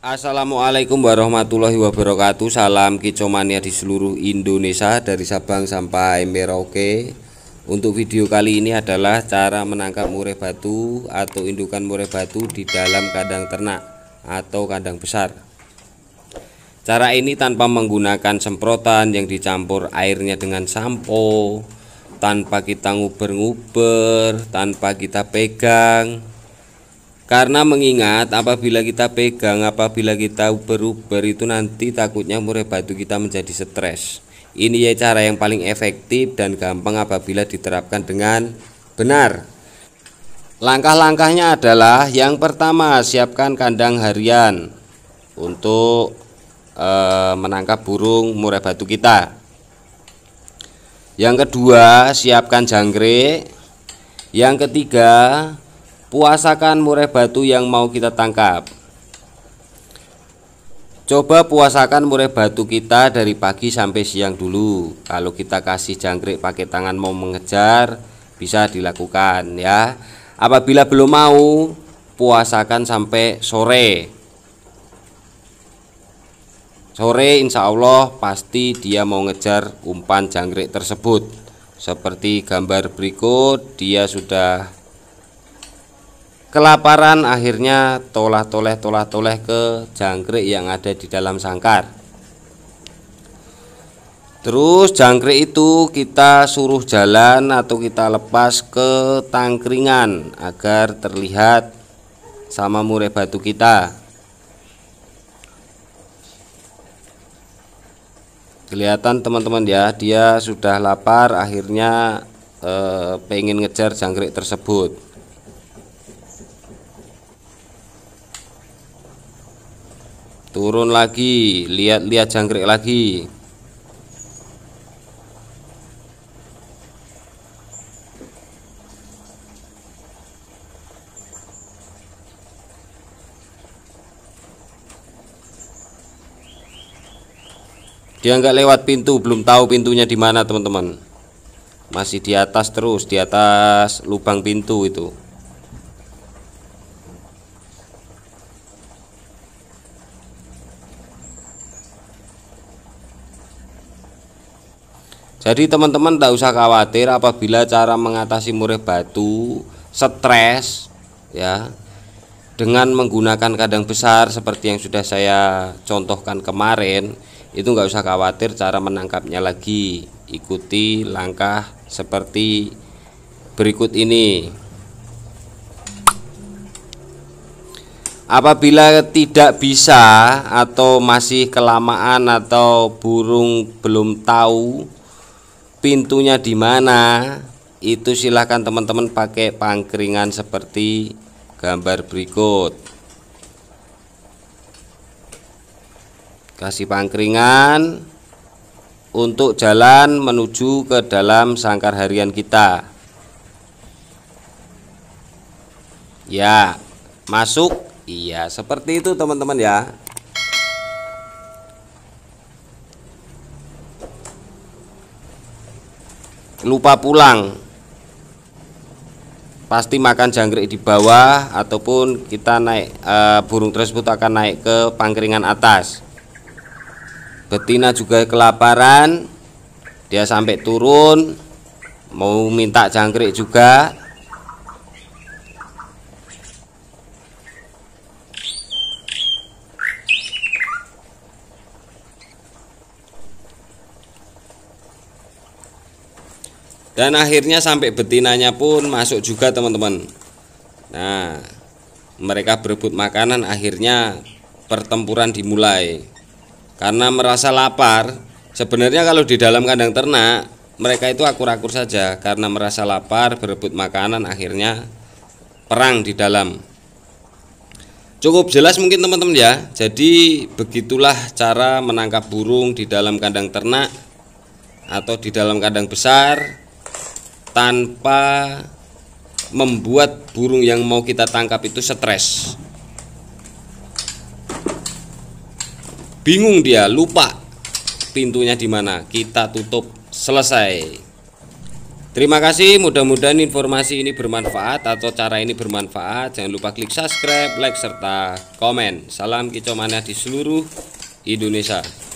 Assalamualaikum warahmatullahi wabarakatuh Salam kicomania di seluruh Indonesia Dari Sabang sampai Merauke Untuk video kali ini adalah Cara menangkap murai batu Atau indukan murai batu Di dalam kandang ternak Atau kandang besar Cara ini tanpa menggunakan semprotan Yang dicampur airnya dengan sampo Tanpa kita nguber-nguber Tanpa kita pegang karena mengingat apabila kita pegang apabila kita uber-uber itu nanti takutnya murai batu kita menjadi stres ini ya cara yang paling efektif dan gampang apabila diterapkan dengan benar langkah-langkahnya adalah yang pertama siapkan kandang harian untuk e, menangkap burung murai batu kita yang kedua siapkan jangkrik yang ketiga Puasakan murai batu yang mau kita tangkap. Coba puasakan murai batu kita dari pagi sampai siang dulu. Kalau kita kasih jangkrik pakai tangan mau mengejar, bisa dilakukan ya. Apabila belum mau, puasakan sampai sore. Sore insya Allah pasti dia mau ngejar umpan jangkrik tersebut. Seperti gambar berikut, dia sudah Kelaparan akhirnya toleh-toleh toleh-toleh ke jangkrik yang ada di dalam sangkar. Terus jangkrik itu kita suruh jalan atau kita lepas ke tangkringan agar terlihat sama murai batu kita. Kelihatan teman-teman ya, dia sudah lapar akhirnya eh, pengen ngejar jangkrik tersebut. turun lagi lihat-lihat jangkrik lagi dia nggak lewat pintu belum tahu pintunya di mana teman-teman masih di atas terus di atas lubang pintu itu Jadi teman-teman tidak usah khawatir apabila cara mengatasi murih batu, stres ya dengan menggunakan kadang besar seperti yang sudah saya contohkan kemarin itu nggak usah khawatir cara menangkapnya lagi ikuti langkah seperti berikut ini apabila tidak bisa atau masih kelamaan atau burung belum tahu pintunya di mana itu silahkan teman-teman pakai pangkringan seperti gambar berikut kasih pangkringan untuk jalan menuju ke dalam sangkar harian kita ya masuk iya seperti itu teman-teman ya lupa pulang pasti makan jangkrik di bawah ataupun kita naik e, burung tersebut akan naik ke pangkeringan atas betina juga kelaparan dia sampai turun mau minta jangkrik juga dan akhirnya sampai betinanya pun masuk juga teman-teman nah mereka berebut makanan akhirnya pertempuran dimulai karena merasa lapar sebenarnya kalau di dalam kandang ternak mereka itu akur-akur saja karena merasa lapar berebut makanan akhirnya perang di dalam cukup jelas mungkin teman-teman ya jadi begitulah cara menangkap burung di dalam kandang ternak atau di dalam kandang besar tanpa membuat burung yang mau kita tangkap itu stres. Bingung dia, lupa pintunya di mana. Kita tutup, selesai. Terima kasih, mudah-mudahan informasi ini bermanfaat atau cara ini bermanfaat. Jangan lupa klik subscribe, like, serta komen. Salam kicau mania di seluruh Indonesia.